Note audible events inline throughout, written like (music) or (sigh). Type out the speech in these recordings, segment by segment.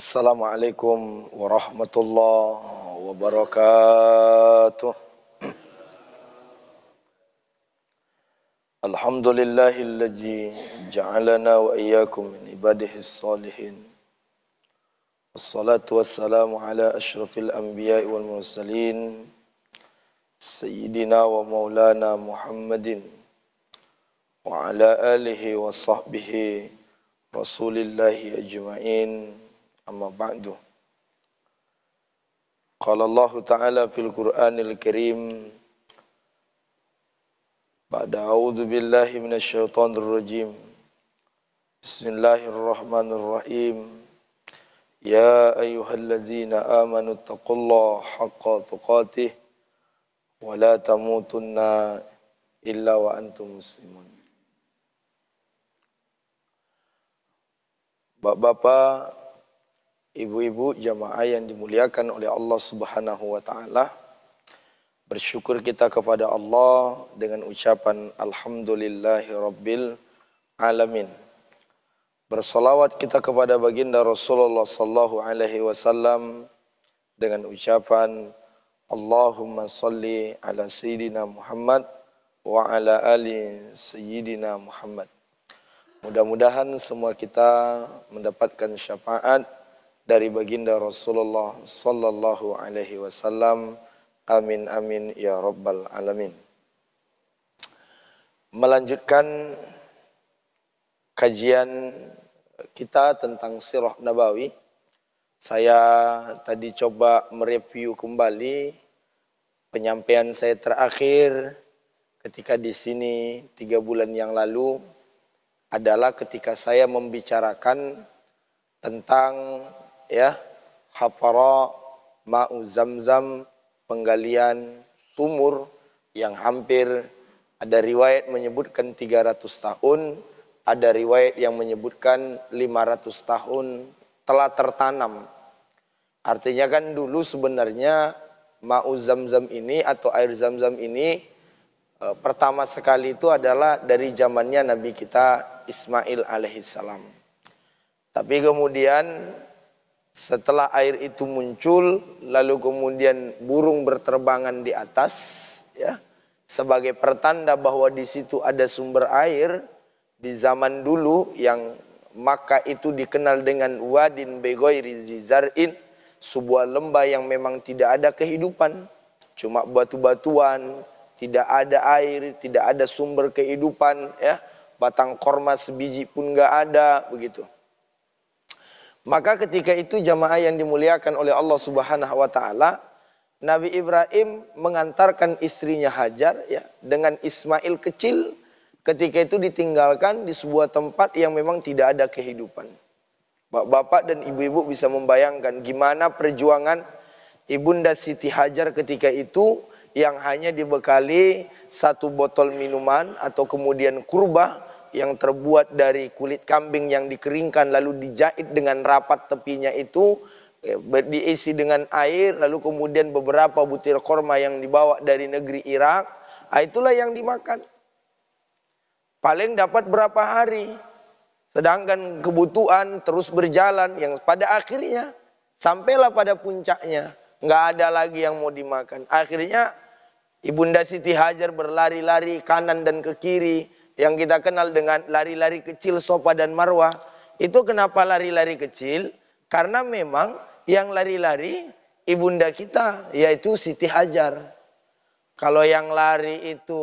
السلام عليكم ورحمة الله وبركاته الحمد لله الذي جعلنا وإياكم من عباده الصالحين الصلاة والسلام على أشرف الأنبياء والمرسلين سيدنا ومولانا محمد وعلى آله وصحبه رسول الله أجمعين أما بعد قال الله تعالى في القرآن الكريم بعد أعوذ بالله من الشيطان الرجيم بسم الله الرحمن الرحيم يا أيها الذين آمنوا اتقوا الله حق تقاته ولا تموتن إلا وأنتم مسلمون Bapak-bapak ibu-ibu jamaah yang dimuliakan oleh Allah Subhanahu wa taala. Bersyukur kita kepada Allah dengan ucapan alhamdulillahirabbil alamin. Bersalawat kita kepada baginda Rasulullah sallallahu alaihi wasallam dengan ucapan Allahumma salli ala sayyidina Muhammad wa ala ali sayyidina Muhammad. Mudah-mudahan semua kita mendapatkan syafaat dari baginda Rasulullah sallallahu alaihi wasallam. Amin amin ya rabbal alamin. Melanjutkan kajian kita tentang sirah nabawi. Saya tadi coba mereview kembali penyampaian saya terakhir ketika di sini tiga bulan yang lalu adalah ketika saya membicarakan tentang ya hafara ma'u zamzam penggalian sumur yang hampir ada riwayat menyebutkan 300 tahun, ada riwayat yang menyebutkan 500 tahun telah tertanam. Artinya kan dulu sebenarnya ma'u zamzam ini atau air zamzam ini e, pertama sekali itu adalah dari zamannya Nabi kita Ismail alaihissalam. Tapi kemudian setelah air itu muncul, lalu kemudian burung berterbangan di atas, ya, sebagai pertanda bahwa di situ ada sumber air. Di zaman dulu yang maka itu dikenal dengan wadin begoiri zizarin, sebuah lembah yang memang tidak ada kehidupan, cuma batu-batuan, tidak ada air, tidak ada sumber kehidupan, ya, batang korma sebiji pun nggak ada, begitu. Maka ketika itu jamaah yang dimuliakan oleh Allah Subhanahu wa taala, Nabi Ibrahim mengantarkan istrinya Hajar ya dengan Ismail kecil ketika itu ditinggalkan di sebuah tempat yang memang tidak ada kehidupan. Bapak dan ibu-ibu bisa membayangkan gimana perjuangan Ibunda Siti Hajar ketika itu yang hanya dibekali satu botol minuman atau kemudian kurba yang terbuat dari kulit kambing yang dikeringkan lalu dijahit dengan rapat tepinya itu eh, diisi dengan air lalu kemudian beberapa butir korma yang dibawa dari negeri Irak ah, itulah yang dimakan paling dapat berapa hari sedangkan kebutuhan terus berjalan yang pada akhirnya sampailah pada puncaknya nggak ada lagi yang mau dimakan akhirnya Ibunda Siti Hajar berlari-lari kanan dan ke kiri yang kita kenal dengan lari-lari kecil sopa dan marwah. Itu kenapa lari-lari kecil? Karena memang yang lari-lari ibunda kita yaitu Siti Hajar. Kalau yang lari itu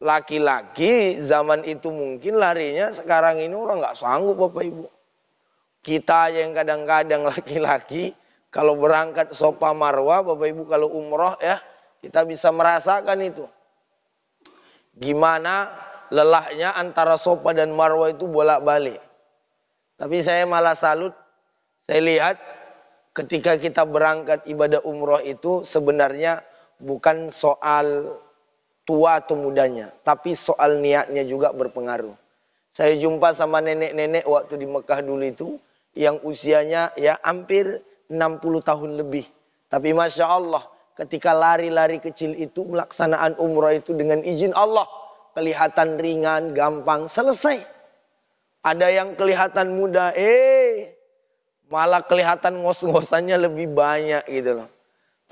laki-laki zaman itu mungkin larinya sekarang ini orang nggak sanggup Bapak Ibu. Kita yang kadang-kadang (laughs) laki-laki kalau berangkat sopa marwah Bapak Ibu kalau umroh ya kita bisa merasakan itu. Gimana lelahnya antara sofa dan marwah itu bolak-balik. Tapi saya malah salut. Saya lihat ketika kita berangkat ibadah umroh itu sebenarnya bukan soal tua atau mudanya. Tapi soal niatnya juga berpengaruh. Saya jumpa sama nenek-nenek waktu di Mekah dulu itu. Yang usianya ya hampir 60 tahun lebih. Tapi Masya Allah ketika lari-lari kecil itu melaksanakan umroh itu dengan izin Allah kelihatan ringan, gampang, selesai. Ada yang kelihatan muda, eh malah kelihatan ngos-ngosannya lebih banyak gitu loh.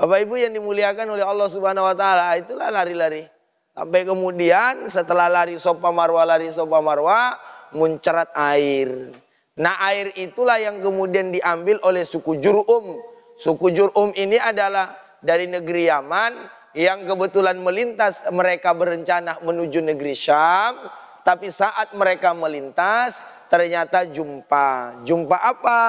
Bapak Ibu yang dimuliakan oleh Allah Subhanahu wa taala, itulah lari-lari. Sampai kemudian setelah lari sopa marwa, lari sopa marwa, muncrat air. Nah air itulah yang kemudian diambil oleh suku Jur'um. Suku Jur'um ini adalah dari negeri Yaman yang kebetulan melintas mereka berencana menuju negeri Syam tapi saat mereka melintas ternyata jumpa jumpa apa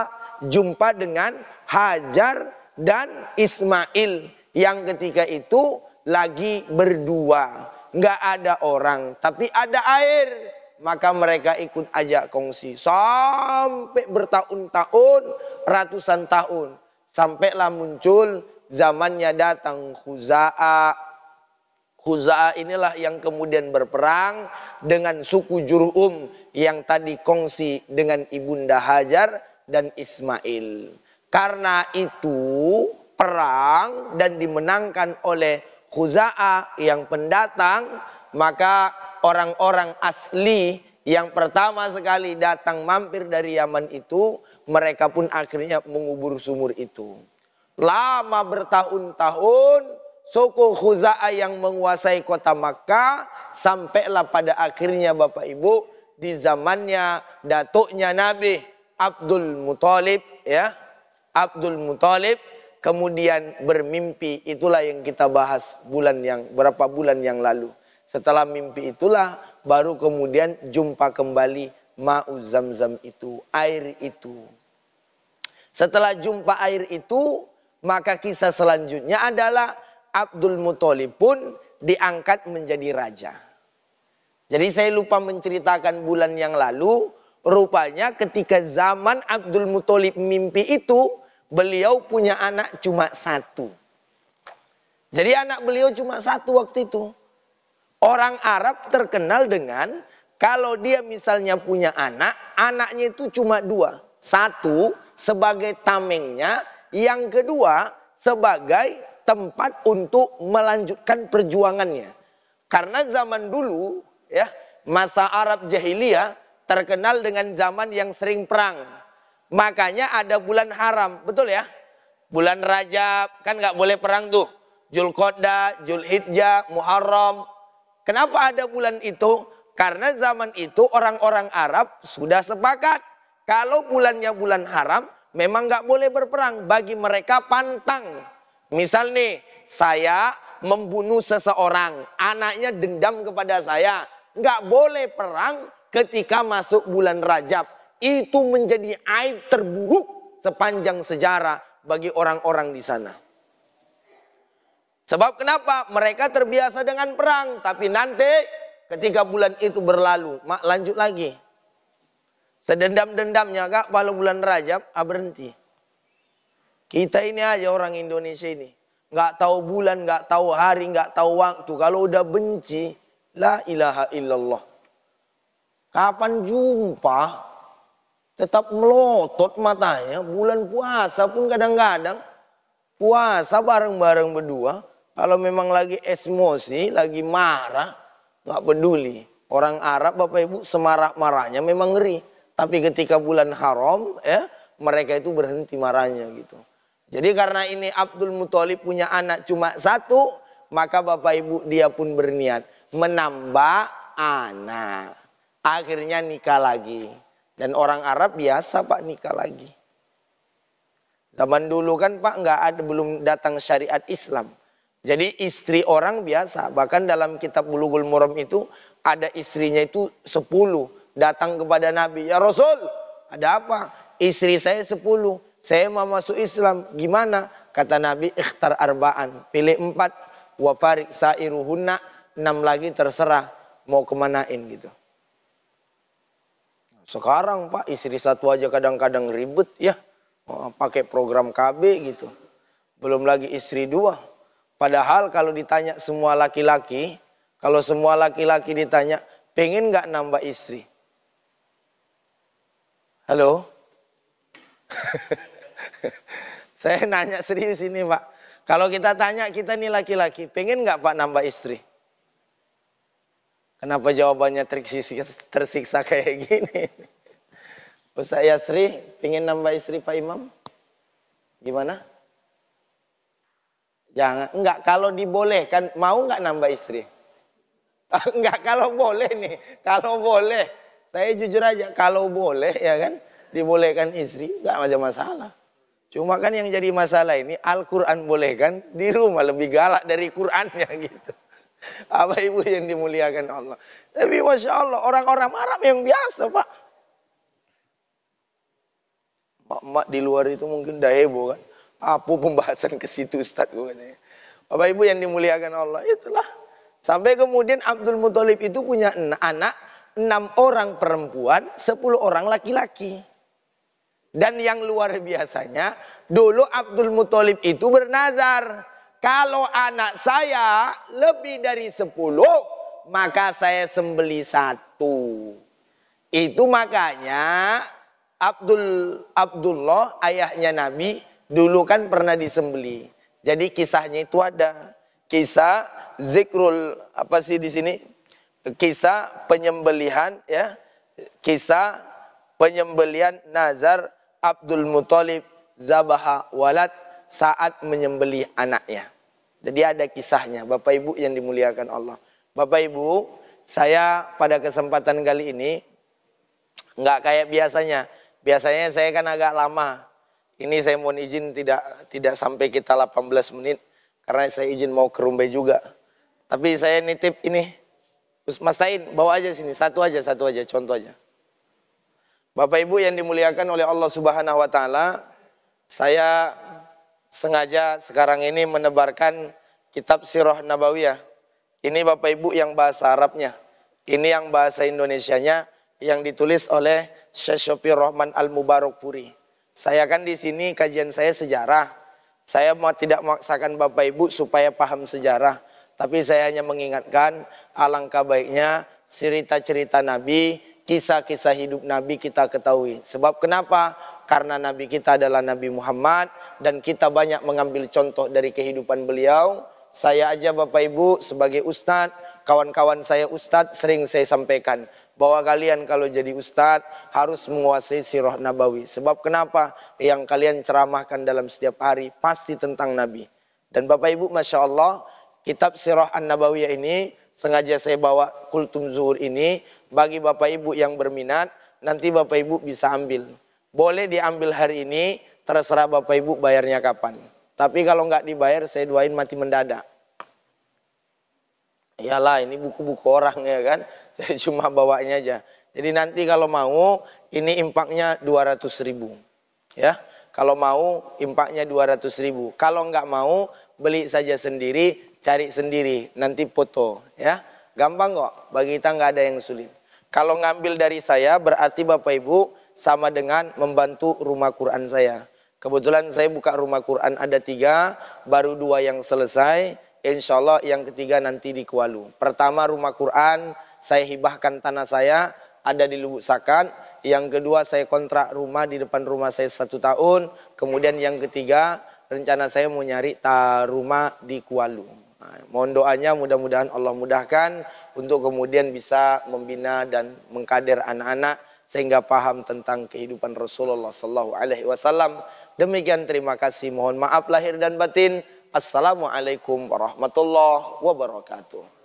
jumpa dengan Hajar dan Ismail yang ketika itu lagi berdua nggak ada orang tapi ada air maka mereka ikut ajak kongsi sampai bertahun-tahun ratusan tahun sampailah muncul zamannya datang Khuzaa. Khuzaa inilah yang kemudian berperang dengan suku Jurhum yang tadi kongsi dengan Ibunda Hajar dan Ismail. Karena itu perang dan dimenangkan oleh Khuzaa yang pendatang, maka orang-orang asli yang pertama sekali datang mampir dari Yaman itu, mereka pun akhirnya mengubur sumur itu lama bertahun-tahun suku Khuza'ah yang menguasai kota Makkah sampailah pada akhirnya Bapak Ibu di zamannya datuknya Nabi Abdul Muthalib ya Abdul Muthalib kemudian bermimpi itulah yang kita bahas bulan yang berapa bulan yang lalu setelah mimpi itulah baru kemudian jumpa kembali ma'u zam-zam itu air itu setelah jumpa air itu maka kisah selanjutnya adalah Abdul Muthalib pun diangkat menjadi raja. Jadi saya lupa menceritakan bulan yang lalu, rupanya ketika zaman Abdul Muthalib mimpi itu, beliau punya anak cuma satu. Jadi anak beliau cuma satu waktu itu. Orang Arab terkenal dengan kalau dia misalnya punya anak, anaknya itu cuma dua. Satu sebagai tamengnya, yang kedua, sebagai tempat untuk melanjutkan perjuangannya. Karena zaman dulu, ya, masa Arab jahiliyah terkenal dengan zaman yang sering perang. Makanya ada bulan haram, betul ya? Bulan Rajab kan nggak boleh perang tuh. Julkoda, Julhijjah, Muharram. Kenapa ada bulan itu? Karena zaman itu orang-orang Arab sudah sepakat kalau bulannya bulan haram, memang nggak boleh berperang. Bagi mereka pantang. Misal nih, saya membunuh seseorang, anaknya dendam kepada saya. Nggak boleh perang ketika masuk bulan Rajab. Itu menjadi aib terburuk sepanjang sejarah bagi orang-orang di sana. Sebab kenapa? Mereka terbiasa dengan perang, tapi nanti ketika bulan itu berlalu, mak lanjut lagi. Sedendam-dendamnya kak, kalau bulan Rajab, ah berhenti. Kita ini aja orang Indonesia ini. gak tahu bulan, gak tahu hari, gak tahu waktu. Kalau udah benci, la ilaha illallah. Kapan jumpa, tetap melotot matanya. Bulan puasa pun kadang-kadang. Puasa bareng-bareng berdua. Kalau memang lagi esmosi, lagi marah, gak peduli. Orang Arab, Bapak Ibu, semarak-marahnya memang ngeri tapi ketika bulan haram ya mereka itu berhenti marahnya gitu. Jadi karena ini Abdul Muthalib punya anak cuma satu, maka Bapak Ibu dia pun berniat menambah anak. Akhirnya nikah lagi. Dan orang Arab biasa Pak nikah lagi. Zaman dulu kan Pak nggak ada belum datang syariat Islam. Jadi istri orang biasa, bahkan dalam kitab Bulughul Muram itu ada istrinya itu sepuluh datang kepada Nabi, "Ya Rasul, ada apa? Istri saya sepuluh, saya mau masuk Islam. Gimana?" Kata Nabi, "Ikhtar arba'an." Pilih empat, wafarik sairuhunna, enam lagi terserah mau kemanain gitu. Sekarang Pak, istri satu aja kadang-kadang ribet ya. Oh, pakai program KB gitu. Belum lagi istri dua. Padahal kalau ditanya semua laki-laki, kalau semua laki-laki ditanya, pengen gak nambah istri? Halo? (laughs) Saya nanya serius ini Pak. Kalau kita tanya kita ini laki-laki, pengen nggak Pak nambah istri? Kenapa jawabannya tersiksa, tersiksa kayak gini? (laughs) Ustaz Yasri, pengen nambah istri Pak Imam? Gimana? Jangan, enggak kalau dibolehkan, mau nggak nambah istri? Enggak (laughs) kalau boleh nih, kalau boleh. Saya jujur aja, kalau boleh ya kan, dibolehkan istri, gak ada masalah. Cuma kan yang jadi masalah ini, Al-Quran boleh kan di rumah lebih galak dari Qurannya (laughs) gitu. Apa ibu yang dimuliakan Allah. Tapi Masya Allah, orang-orang Arab yang biasa Pak. Mak-mak di luar itu mungkin dah heboh kan. Apa pembahasan ke situ Ustaz gue katanya. Bapak Ibu yang dimuliakan Allah, itulah. Sampai kemudian Abdul Muthalib itu punya anak enam orang perempuan, sepuluh orang laki-laki. Dan yang luar biasanya, dulu Abdul Muthalib itu bernazar, kalau anak saya lebih dari sepuluh, maka saya sembeli satu. Itu makanya Abdul Abdullah ayahnya Nabi dulu kan pernah disembeli. Jadi kisahnya itu ada. Kisah zikrul apa sih di sini? kisah penyembelihan ya kisah penyembelian Nazar Abdul Muthalib zabaha walad saat menyembelih anaknya. Jadi ada kisahnya Bapak Ibu yang dimuliakan Allah. Bapak Ibu, saya pada kesempatan kali ini nggak kayak biasanya. Biasanya saya kan agak lama. Ini saya mohon izin tidak tidak sampai kita 18 menit karena saya izin mau ke Rumbai juga. Tapi saya nitip ini Terus Mas Said bawa aja sini, satu aja, satu aja, contoh aja. Bapak Ibu yang dimuliakan oleh Allah Subhanahu wa taala, saya sengaja sekarang ini menebarkan kitab Sirah Nabawiyah. Ini Bapak Ibu yang bahasa Arabnya. Ini yang bahasa Indonesianya yang ditulis oleh Syekh Syafiq Rahman Al-Mubarak Puri. Saya kan di sini kajian saya sejarah. Saya mau tidak memaksakan Bapak Ibu supaya paham sejarah. Tapi saya hanya mengingatkan alangkah baiknya cerita-cerita Nabi, kisah-kisah hidup Nabi kita ketahui. Sebab kenapa? Karena Nabi kita adalah Nabi Muhammad dan kita banyak mengambil contoh dari kehidupan beliau. Saya aja Bapak Ibu sebagai ustadz, kawan-kawan saya ustadz sering saya sampaikan bahwa kalian kalau jadi ustadz harus menguasai sirah nabawi. Sebab kenapa? Yang kalian ceramahkan dalam setiap hari pasti tentang Nabi. Dan Bapak Ibu Masya Allah kitab Sirah An-Nabawiyah ini sengaja saya bawa kultum zuhur ini bagi Bapak Ibu yang berminat nanti Bapak Ibu bisa ambil. Boleh diambil hari ini terserah Bapak Ibu bayarnya kapan. Tapi kalau nggak dibayar saya doain mati mendadak. Iyalah ini buku-buku orang ya kan. (laughs) Saya cuma bawanya aja. Jadi nanti kalau mau ini impaknya 200 ribu. Ya. Kalau mau impaknya 200 ribu. Kalau nggak mau beli saja sendiri cari sendiri, nanti foto ya. Gampang kok, bagi kita nggak ada yang sulit. Kalau ngambil dari saya berarti Bapak Ibu sama dengan membantu rumah Quran saya. Kebetulan saya buka rumah Quran ada tiga, baru dua yang selesai. Insya Allah yang ketiga nanti di Kuala. Pertama rumah Quran, saya hibahkan tanah saya, ada di Lubuk Sakan. Yang kedua saya kontrak rumah di depan rumah saya satu tahun. Kemudian yang ketiga rencana saya mau nyari ta rumah di Kuala. Mohon doanya mudah-mudahan Allah mudahkan untuk kemudian bisa membina dan mengkader anak-anak sehingga paham tentang kehidupan Rasulullah sallallahu alaihi wasallam. Demikian terima kasih. Mohon maaf lahir dan batin. Assalamualaikum warahmatullahi wabarakatuh.